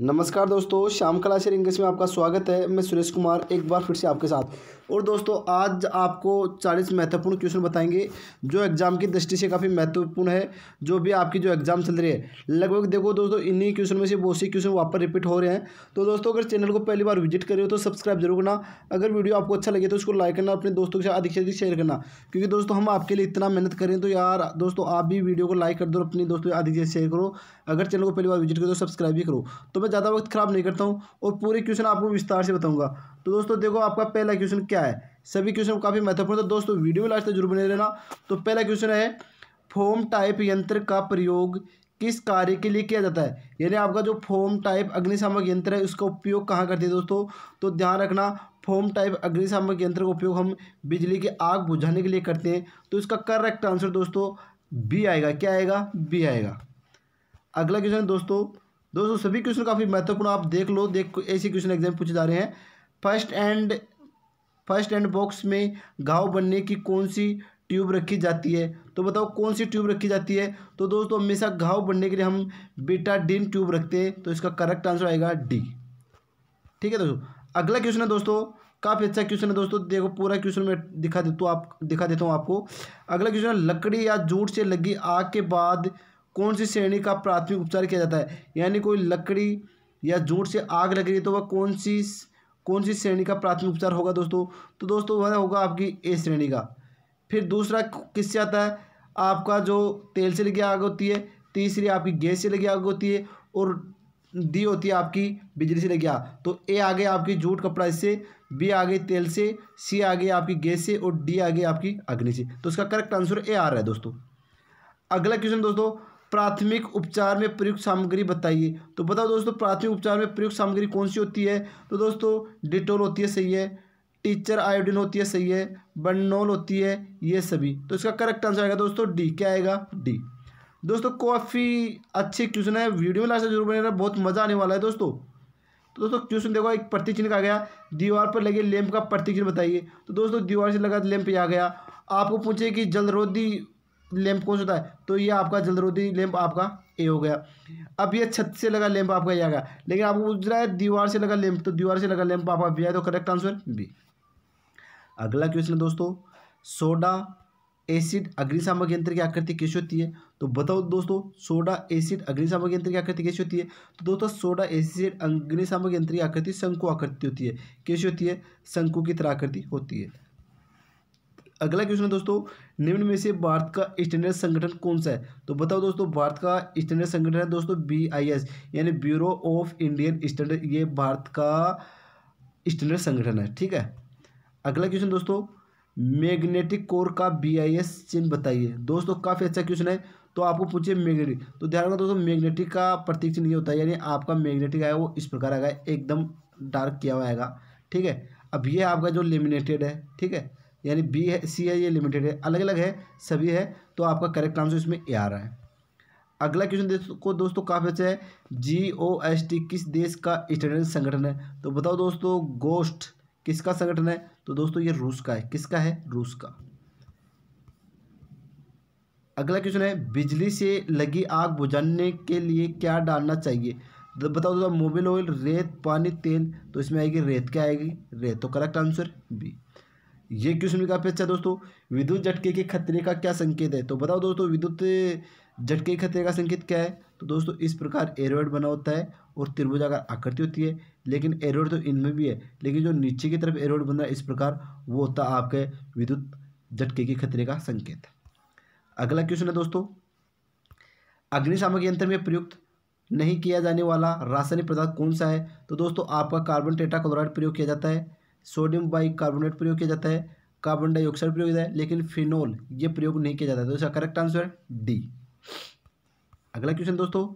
नमस्कार दोस्तों श्याम कला शेयर इंग्लिश में आपका स्वागत है मैं सुरेश कुमार एक बार फिर से आपके साथ और दोस्तों आज आपको चालीस महत्वपूर्ण क्वेश्चन बताएंगे जो एग्ज़ाम की दृष्टि से काफ़ी महत्वपूर्ण है जो भी आपकी जो एग्ज़ाम चल रही है लगभग देखो दोस्तों इन्हीं क्वेश्चन में से बहुत सी क्वेश्चन वापस रिपीट हो रहे हैं तो दोस्तों अगर चैनल को पहली बार विजिट करे हो तो सब्सक्राइब जरूर करना अगर वीडियो आपको अच्छा लगे तो उसको लाइक करना अपने दोस्तों के साथ अधिक से अधिक शेयर करना क्योंकि दोस्तों हम आपके लिए इतना मेहनत करें तो यार दोस्तों आप भी वीडियो को लाइक कर दो अपने दोस्तों अधिक से शेयर करो अगर चैनल को पहली बार विजिट करो तो सब्सक्राइब भी करो तो मैं ज़्यादा वक्त खराब नहीं करता हूँ और पूरे क्वेश्चन आपको विस्तार से बताऊँगा तो दोस्तों देखो आपका पहला क्वेश्चन क्या है सभी क्वेश्चन काफ़ी महत्वपूर्ण था तो दोस्तों वीडियो में लास्ट तक जरूर बने रहना तो पहला क्वेश्चन है फोम टाइप यंत्र का प्रयोग किस कार्य के लिए किया जाता है यानी आपका जो फोम टाइप अग्निशामक यंत्र है उसका उपयोग कहाँ करते हैं दोस्तों तो ध्यान रखना फोम टाइप अग्निशामक यंत्र का उपयोग हम बिजली की आग बुझाने के लिए करते हैं तो इसका करेक्ट आंसर दोस्तों बी आएगा क्या आएगा बी आएगा अगला क्वेश्चन दोस्तों दोस्तों सभी क्वेश्चन काफ़ी महत्वपूर्ण आप देख लो देख ऐसे क्वेश्चन एग्जाम पूछे जा रहे हैं first aid first aid box में घाव बनने की कौन सी ट्यूब रखी जाती है तो बताओ कौन सी ट्यूब रखी जाती है तो दोस्तों हमेशा घाव बनने के लिए हम डिन ट्यूब रखते हैं तो इसका करेक्ट आंसर आएगा डी ठीक है दोस्तों अगला क्वेश्चन है दोस्तों काफ़ी अच्छा क्वेश्चन है दोस्तों देखो पूरा क्वेश्चन मैं दिखा देता हूँ आप दिखा देता हूँ आपको अगला क्वेश्चन लकड़ी या जूट से लगी आग के बाद कौन सी श्रेणी का प्राथमिक उपचार किया जाता है यानी कोई लकड़ी या जूट से आग लग रही है तो वह कौन सी कौन सी श्रेणी का प्राथमिक उपचार होगा दोस्तों तो दोस्तों वह होगा आपकी ए श्रेणी का फिर दूसरा किससे आता है आपका जो तेल से लगी आग होती है तीसरी आपकी गैस से लगी आग होती है और दी होती है आपकी बिजली से लगी आग तो ए आगे आपकी जूट कपड़ा इससे बी आगे तेल से सी आगे आपकी गैस से और डी आगे आपकी अग्नि से तो इसका करेक्ट आंसर ए आ रहा है दोस्तों अगला क्वेश्चन दोस्तों प्राथमिक उपचार में प्रयुक्त सामग्री बताइए तो बताओ दोस्तों प्राथमिक उपचार में प्रयुक्त सामग्री कौन सी होती है तो दोस्तों डिटोल होती है सही है टीचर आयोडीन होती है सही है बनोल होती है ये सभी तो इसका करेक्ट आंसर आएगा दोस्तों डी क्या आएगा डी दोस्तों काफ़ी अच्छे क्वेश्चन है वीडियो में लास्ट जरूर बने बहुत मज़ा आने वाला है दोस्तों तो दोस्तों क्वेश्चन देखो एक प्रति चिन्ह का गया दीवार पर लगे लैंप का प्रति चिन्ह बताइए तो दोस्तों दीवार से लगा लैंप आ गया आपको पूछे कि जलरोधी लैंप कौन सा था तो ये आपका जलरोधी लैंप आपका ए हो गया अब ये छत से लगा लैंप आपका ये आ गया लेकिन आपको पूछ रहा है दीवार से लगा लैंप तो दीवार से लगा लैंप आपका बी आया तो करेक्ट आंसर बी अगला क्वेश्चन है दोस्तों सोडा एसिड अग्निशामक यंत्र की आकृति कैसी होती है तो बताओ दोस्तों सोडा एसिड अग्निशामक यंत्र की आकृति कैसी होती है तो दोस्तों सोडा एसिड अग्निशामक यंत्र की आकृति शंकु आकृति होती है कैसी होती है शंकु की तरह आकृति होती है अगला क्वेश्चन है दोस्तों निम्न में से भारत का स्टैंडर्ड संगठन कौन सा है तो बताओ दोस्तों भारत का स्टैंडर्ड संगठन है दोस्तों बी आई एस यानी ब्यूरो ऑफ इंडियन स्टैंडर्ड ये भारत का स्टैंडर्ड संगठन है ठीक है अगला क्वेश्चन दोस्तों मैग्नेटिक कोर का बी आई एस चिन्ह बताइए दोस्तों काफ़ी अच्छा क्वेश्चन है तो आपको पूछिए मैग्नेटिक तो ध्यान रखना दोस्तों मैग्नेटिक का प्रतीक चिन्ह ये होता है यानी आपका मैग्नेटिक आया वो इस प्रकार आएगा एकदम डार्क किया हुआ आएगा ठीक है अब ये आपका जो लेमिनेटेड है ठीक है यानी बी है सी है ये लिमिटेड है अलग अलग है सभी है तो आपका करेक्ट आंसर इसमें ए आ रहा है अगला क्वेश्चन देखो दोस्तों काफ़ी अच्छा है जी ओ एस टी किस देश का स्टैंडर्ड संगठन है तो बताओ दोस्तों गोस्ट किसका संगठन है तो दोस्तों ये रूस का है किसका है रूस का अगला क्वेश्चन है बिजली से लगी आग बुझाने के लिए क्या डालना चाहिए तो बताओ दोस्तों मोबिल ऑयल रेत पानी तेल तो इसमें आएगी रेत क्या आएगी रेत तो करेक्ट आंसर बी ये क्वेश्चन भी काफ़ी अच्छा है दोस्तों विद्युत झटके के खतरे का क्या संकेत है तो बताओ दोस्तों विद्युत झटके के खतरे का संकेत क्या है तो दोस्तों इस प्रकार एरोड बना होता है और त्रिभुजाकार आकृति होती है लेकिन एरोड तो इनमें भी है लेकिन जो नीचे की तरफ एरोड बन रहा है इस प्रकार वो होता है आपके विद्युत झटके के खतरे का संकेत अगला क्वेश्चन है दोस्तों अग्निशामक यंत्र में प्रयुक्त नहीं किया जाने वाला रासायनिक पदार्थ कौन सा है तो दोस्तों आपका कार्बन टेटा क्लोराइड प्रयोग किया जाता है सोडियम बाइकार्बोनेट प्रयोग किया जाता है कार्बन डाइऑक्साइड प्रयोग किया जाता है लेकिन फिनोल ये प्रयोग नहीं किया जाता है तो इसका करेक्ट आंसर है डी अगला क्वेश्चन दोस्तों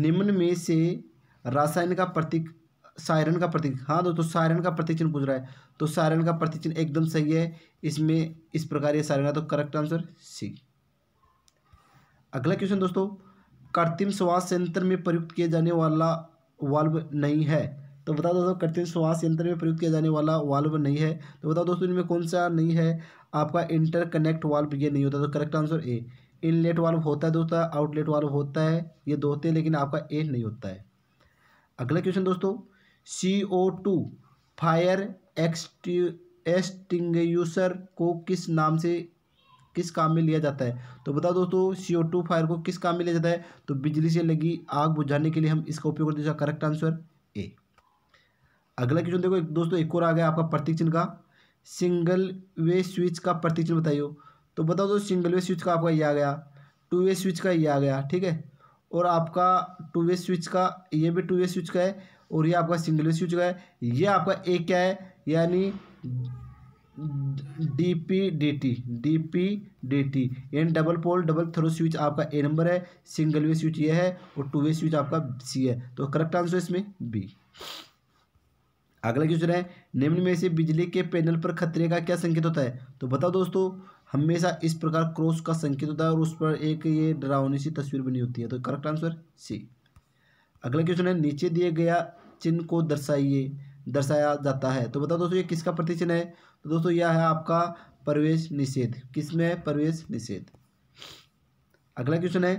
निम्न में से रासायन का प्रतीक सायरन का प्रतीक हाँ दोस्तों सायरन का प्रतीक चिन्ह पूछ रहा है तो सायरन का प्रतीक चिन्ह एकदम सही है इसमें इस प्रकार ये सायरन है तो करेक्ट आंसर सी अगला क्वेश्चन दोस्तों कृत्रिम श्वास यंत्र में प्रयुक्त किया जाने वाला वाल्व नहीं है तो बता दोस्तों कठिन श्वास यंत्र में प्रयोग किया जाने वाला वाल्व नहीं है तो बताओ दोस्तों इनमें कौन सा नहीं है आपका इंटरकनेक्ट वाल्व ये नहीं होता तो correct answer A inlet valve होता है दोस्तों आउटलेट वाल्व होता है ये दो होते हैं लेकिन आपका ए नहीं होता है अगला क्वेश्चन दोस्तों C O two fire extinguisher को किस नाम से किस काम में लिया जाता है तो बताओ दोस्तों सी ओ टू फायर को किस काम में लिया जाता है तो बिजली से लगी आग बुझाने के लिए हम इसका उपयोग करते हैं करेक्ट आंसर ए अगला क्वेश्चन देखो एक दोस्तों एक और आ गया आपका प्रतीक चिन्ह का सिंगल वे स्विच का प्रतीक चिन्ह बताइए तो बताओ दोस्तों सिंगल वे स्विच का आपका ये आ गया टू वे स्विच का ये आ गया ठीक है और आपका टू वे स्विच का ये भी टू वे स्विच का है और ये आपका सिंगल वे स्विच का है ये आपका एक क्या है यानी D P D T D P D T यानी double pole double throw switch आपका ए नंबर है सिंगल वे स्विच ये है और टू वे स्विच आपका सी है तो करेक्ट आंसर इसमें बी अगला क्वेश्चन है निम्न में से बिजली के पैनल पर खतरे का क्या संकेत होता है तो बताओ दोस्तों हमेशा इस प्रकार क्रॉस का संकेत होता है और उस पर एक ये डरावनी सी तस्वीर बनी होती है तो करेक्ट आंसर सी अगला क्वेश्चन है नीचे दिए गया चिन्ह को दर्शाइए दर्शाया जाता है तो बताओ दोस्तों ये किसका प्रतिचिन्ह है तो दोस्तों यह है आपका प्रवेश निषेध किसमें है प्रवेश निषेध अगला क्वेश्चन है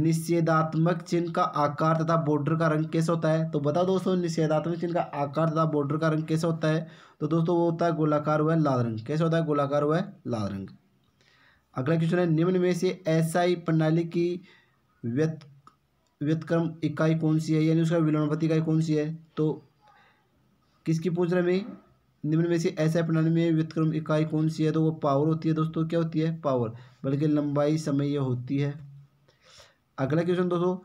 निषेधात्मक चिन्ह का आकार तथा बॉर्डर का रंग कैसे होता है तो बताओ दोस्तों निषेधात्मक चिन्ह का आकार तथा बॉर्डर का रंग कैसे होता है तो दोस्तों वो होता है गोलाकार हुआ लाल रंग कैसे होता है गोलाकार हुआ लाल रंग अगला क्वेश्चन है निम्न में से ही प्रणाली की व्यत व्यतक्रम इकाई कौन सी है यानी उसका विलोणपति इकाई कौन सी है तो किसकी पूछ रहे में निम्न में से ऐसा प्रणाली में व्यतक्रम इकाई कौन सी है तो वो पावर होती है दोस्तों क्या होती है पावर बल्कि लंबाई समय यह होती है अगला क्वेश्चन दोस्तों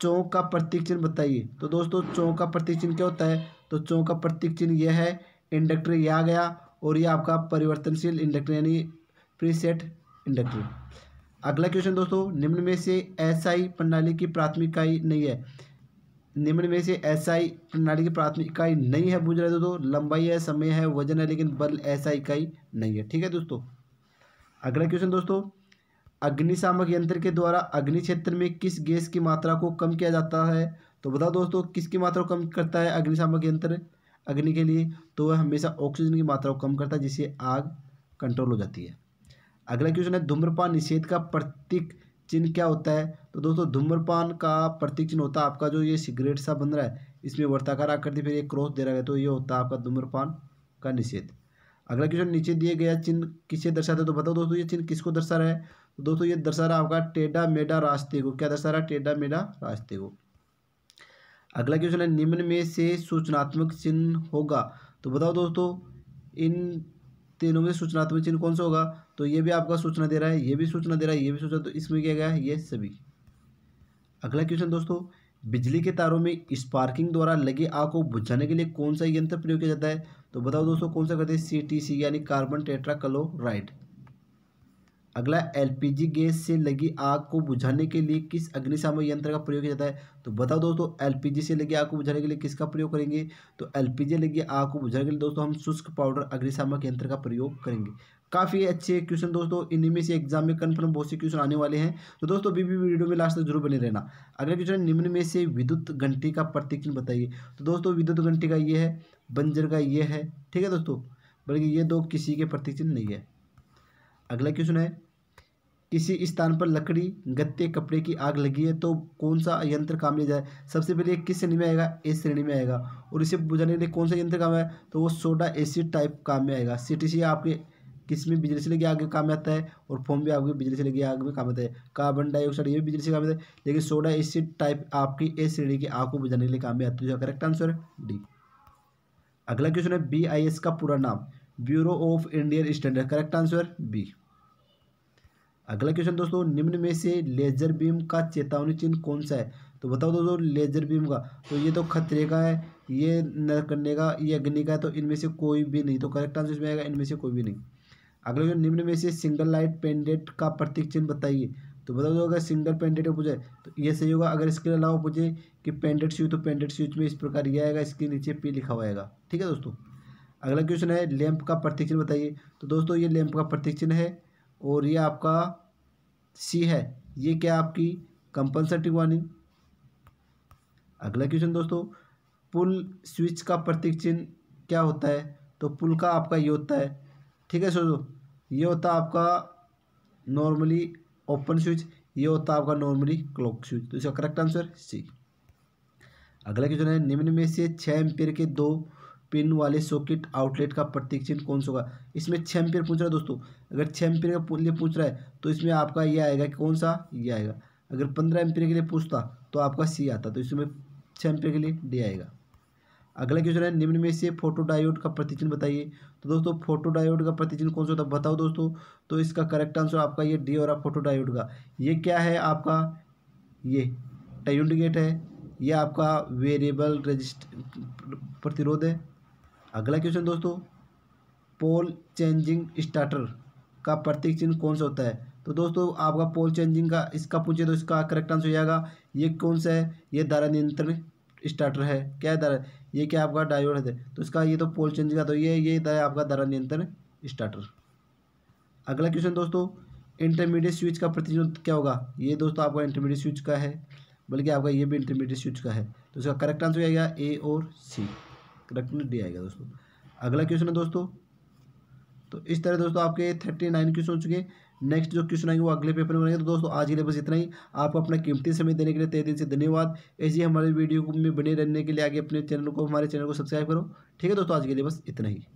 चौक का प्रतीक चिन्ह बताइए तो दोस्तों चौक का प्रतीक चिन्ह क्या होता है तो चौक का प्रतीक चिन्ह यह है इंडक्टर यह आ गया और यह आपका परिवर्तनशील इंडक्टर यानी प्रीसेट इंडक्टर अगला क्वेश्चन दोस्तों निम्न में से एसआई प्रणाली की प्राथमिक इकाई नहीं है निम्न में से एसआई प्रणाली की प्राथमिक इकाई नहीं है बुझ रहे दोस्तों लंबाई है समय है वजन है लेकिन बल ऐसा इकाई नहीं है ठीक है दोस्तों अगला क्वेश्चन दोस्तों अग्निशामक यंत्र के द्वारा अग्नि क्षेत्र में किस गैस की मात्रा को कम किया जाता है तो बताओ दोस्तों किसकी मात्रा को कम करता है अग्निशामक यंत्र अग्नि के लिए तो वह हमेशा ऑक्सीजन की मात्रा को कम करता है जिससे आग कंट्रोल हो जाती है अगला क्वेश्चन है धूम्रपान निषेध का प्रतीक चिन्ह क्या होता है तो दोस्तों धूम्रपान का प्रतीक चिन्ह होता है आपका जो ये सिगरेट सा बन रहा है इसमें वर्ताकार आकृति फिर एक क्रॉस दे रहा है तो ये होता है आपका धूम्रपान का निषेध अगला क्वेश्चन नीचे दिए गया चिन्ह किसे दर्शाता है तो बताओ दोस्तों ये चिन्ह किसको दर्शा रहा है तो दोस्तों ये दर्शा रहा आपका टेढ़ा मेढा रास्ते को क्या दर्शा रहा टेढ़ा मेढा रास्ते को अगला क्वेश्चन है निम्न में से सूचनात्मक चिन्ह होगा तो बताओ दोस्तों इन तीनों में सूचनात्मक चिन्ह कौन सा होगा तो ये भी आपका सूचना दे रहा है ये भी सूचना दे रहा है ये भी सूचना तो इसमें क्या गया ये सभी अगला क्वेश्चन दोस्तों बिजली के तारों में स्पार्किंग द्वारा लगी आग को बुझाने के लिए कौन सा यंत्र प्रयोग किया जाता है तो बताओ दोस्तों कौन सा करते हैं सी यानी कार्बन टेट्रा कलोराइड अगला एलपीजी गैस से लगी आग को बुझाने के लिए किस अग्निशामक यंत्र का प्रयोग किया जाता है तो बताओ दोस्तों एलपीजी से लगी आग को बुझाने के लिए किसका प्रयोग करेंगे तो एलपीजी लगी आग को बुझाने के लिए दोस्तों हम शुष्क पाउडर अग्निशामक यंत्र का प्रयोग करेंगे काफ़ी अच्छे क्वेश्चन दोस्तों इन्हीं में से एग्जाम में कन्फर्म बहुत से क्वेश्चन आने वाले हैं तो दोस्तों अभी भी वीडियो में लास्ट तक जरूर बने रहना अगला क्वेश्चन निम्न में से विद्युत घंटी का प्रतीक बताइए तो दोस्तों विद्युत घंटी का ये है बंजर का ये है ठीक है दोस्तों बल्कि ये दो किसी के प्रतीक नहीं है अगला क्वेश्चन है किसी स्थान पर लकड़ी गत्ते कपड़े की आग लगी है तो कौन सा यंत्र काम लिया जाए सबसे पहले किस श्रेणी में आएगा इस श्रेणी में आएगा और इसे बुझाने के लिए कौन सा यंत्र काम है तो वो सोडा एसिड टाइप काम में आएगा सी आपके किस में बिजली से लगी आग में काम में आता है और फोम भी आपके बिजली से लगी आग में काम आता है कार्बन डाइऑक्साइड ये भी बिजली से काम आता है लेकिन सोडा एसिड टाइप आपकी ए श्रेणी की आग को बुझाने के लिए काम में आती है जो करेक्ट आंसर डी अगला क्वेश्चन है बी का पूरा नाम bureau of Indian standard correct answer B अगला क्वेश्चन दोस्तों निम्न में से लेजर बीम का चेतावनी चिन्ह कौन सा है तो बताओ दोस्तों लेजर बीम का तो ये तो खतरे का है ये करने का ये अग्नि का है तो इनमें से कोई भी नहीं तो करेक्ट आंसर इसमें आएगा इनमें से कोई भी नहीं अगला क्वेश्चन निम्न में से सिंगल लाइट पेंडेंट का प्रतीक चिन्ह बताइए तो बताओ दो अगर सिंगल पेंडेंट पूछे तो ये सही होगा अगर इसके अलावा पूछे कि पेंडेंट स्विच तो पेंडेंट स्विच में इस प्रकार ये आएगा इसके नीचे पी लिखा हुआ आएगा ठीक है दोस्तों अगला क्वेश्चन है लैंप का प्रतीक चिन्ह बताइए तो दोस्तों ये लैंप का प्रतीक चिन्ह है और ये आपका सी है ये क्या आपकी कंपनसेटिंग वार्निंग अगला क्वेश्चन दोस्तों पुल स्विच का प्रतीक चिन्ह क्या होता है तो पुल का आपका ये होता है ठीक है सोचो ये होता है आपका नॉर्मली ओपन स्विच ये होता है आपका नॉर्मली क्लॉक स्विच तो इसका करेक्ट आंसर सी अगला क्वेश्चन है निम्न में से छः एम्पेयर के दो पिन वाले सॉकेट आउटलेट का प्रतीक चिन्ह कौन सा होगा इसमें छः एम्पियर पूछ रहा है दोस्तों अगर छः एम्पियर के लिए पूछ रहा है तो इसमें आपका ये आएगा कौन सा ये आएगा अगर पंद्रह एम्पियर के लिए पूछता तो आपका सी आता तो इसमें छः एम्पियर के लिए डी आएगा अगला क्वेश्चन है निम्न में से फोटोडायोड का प्रतिचिन्ह बताइए तो दोस्तों फोटोडायोड का प्रतिचिन्ह कौन सा होता है बताओ दोस्तों तो इसका करेक्ट आंसर आपका ये डी और फोटोडायोड का ये क्या है आपका ये टाइंड गेट है यह आपका वेरिएबल रजिस्ट प्रतिरोध है अगला क्वेश्चन दोस्तों पोल चेंजिंग स्टार्टर का प्रतीक चिन्ह कौन सा होता है तो दोस्तों आपका पोल चेंजिंग का इसका पूछे तो इसका करेक्ट आंसर हो जाएगा ये कौन सा है ये धारा नियंत्रण स्टार्टर है क्या है धारा ये क्या आपका डायोड है तो इसका ये तो पोल चेंजिंग का तो ये ये आपका धारा नियंत्रण स्टार्टर अगला क्वेश्चन दोस्तों इंटरमीडिएट स्विच का प्रतिनिधित्व क्या होगा ये दोस्तों आपका इंटरमीडिएट स्विच का है बल्कि आपका ये भी इंटरमीडिएट स्विच का है तो इसका करेक्ट आंसर हो जाएगा ए और सी करेक्ट डी आएगा दोस्तों अगला क्वेश्चन है दोस्तों तो इस तरह दोस्तों आपके थर्टी नाइन क्वेश्चन हो चुके नेक्स्ट जो क्वेश्चन आएंगे वो अगले पेपर में बनेंगे तो दोस्तों आज के लिए बस इतना ही आपको अपना कीमती समय देने के लिए तय दिन से धन्यवाद ऐसी हमारे वीडियो में बने रहने के लिए आगे अपने चैनल को हमारे चैनल को सब्सक्राइब करो ठीक है दोस्तों आज के लिए बस इतना ही